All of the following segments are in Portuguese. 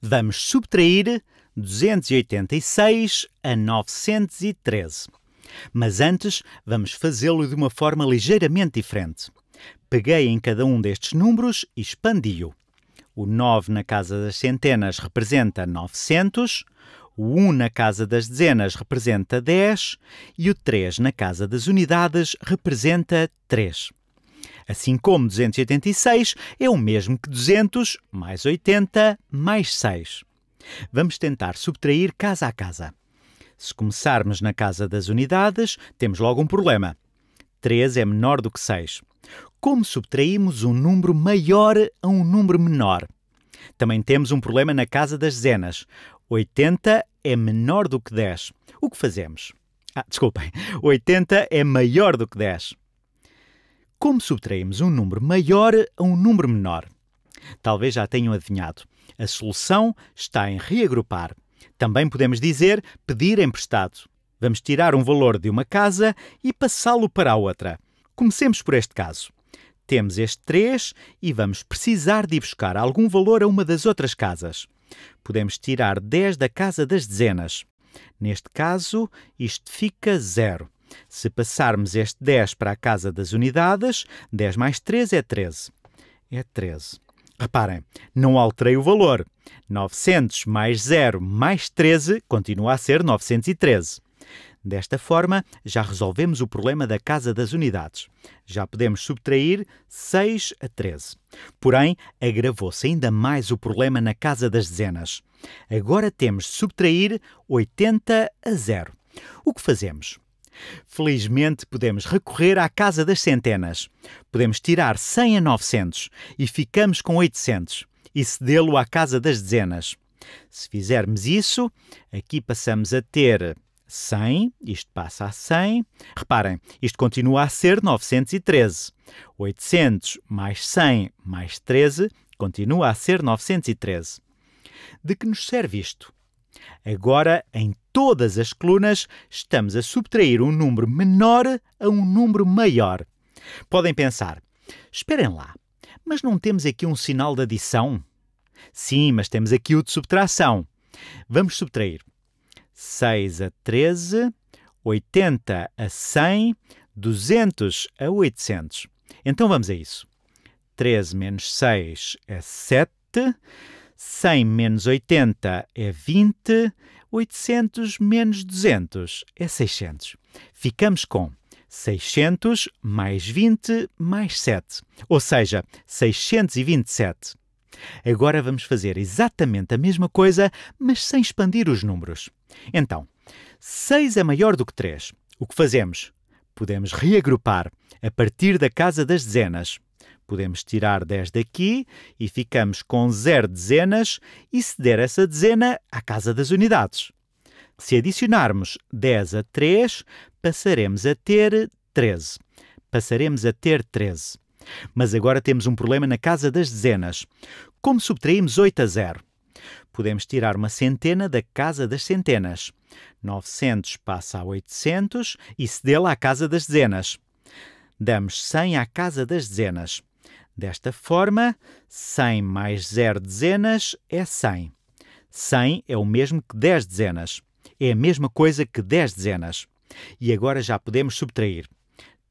Vamos subtrair 286 a 913. Mas antes, vamos fazê-lo de uma forma ligeiramente diferente. Peguei em cada um destes números e expandi-o. O 9 na casa das centenas representa 900, o 1 na casa das dezenas representa 10 e o 3 na casa das unidades representa 3. Assim como 286 é o mesmo que 200 mais 80 mais 6. Vamos tentar subtrair casa a casa. Se começarmos na casa das unidades, temos logo um problema. 3 é menor do que 6. Como subtraímos um número maior a um número menor? Também temos um problema na casa das dezenas. 80 é menor do que 10. O que fazemos? Ah, desculpem. 80 é maior do que 10. Como subtraímos um número maior a um número menor? Talvez já tenham adivinhado. A solução está em reagrupar. Também podemos dizer pedir emprestado. Vamos tirar um valor de uma casa e passá-lo para a outra. Comecemos por este caso. Temos este 3 e vamos precisar de ir buscar algum valor a uma das outras casas. Podemos tirar 10 da casa das dezenas. Neste caso, isto fica zero. Se passarmos este 10 para a casa das unidades, 10 mais 3 é 13. É 13. Reparem, não alterei o valor. 900 mais 0 mais 13 continua a ser 913. Desta forma, já resolvemos o problema da casa das unidades. Já podemos subtrair 6 a 13. Porém, agravou-se ainda mais o problema na casa das dezenas. Agora temos de subtrair 80 a 0. O que fazemos? Felizmente, podemos recorrer à casa das centenas. Podemos tirar 100 a 900 e ficamos com 800 e cedê-lo à casa das dezenas. Se fizermos isso, aqui passamos a ter 100, isto passa a 100. Reparem, isto continua a ser 913. 800 mais 100 mais 13 continua a ser 913. De que nos serve isto? Agora, em todas as colunas, estamos a subtrair um número menor a um número maior. Podem pensar, esperem lá, mas não temos aqui um sinal de adição? Sim, mas temos aqui o de subtração. Vamos subtrair 6 a 13, 80 a 100, 200 a 800. Então vamos a isso. 13 menos 6 é 7, 100 menos 80 é 20, 800 menos 200 é 600. Ficamos com 600 mais 20 mais 7, ou seja, 627. Agora vamos fazer exatamente a mesma coisa, mas sem expandir os números. Então, 6 é maior do que 3. O que fazemos? Podemos reagrupar a partir da casa das dezenas. Podemos tirar 10 daqui e ficamos com 0 dezenas e ceder essa dezena à casa das unidades. Se adicionarmos 10 a 3, passaremos a ter 13. Passaremos a ter 13. Mas agora temos um problema na casa das dezenas. Como subtraímos 8 a 0? Podemos tirar uma centena da casa das centenas. 900 passa a 800 e cedê-la à casa das dezenas. Damos 100 à casa das dezenas. Desta forma, 100 mais 0 dezenas é 100. 100 é o mesmo que 10 dezenas. É a mesma coisa que 10 dezenas. E agora já podemos subtrair.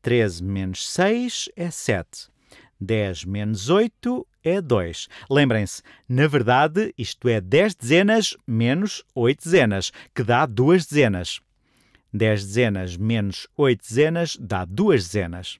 13 menos 6 é 7. 10 menos 8 é 2. Lembrem-se, na verdade, isto é 10 dezenas menos 8 dezenas, que dá 2 dezenas. 10 dezenas menos 8 dezenas dá 2 dezenas.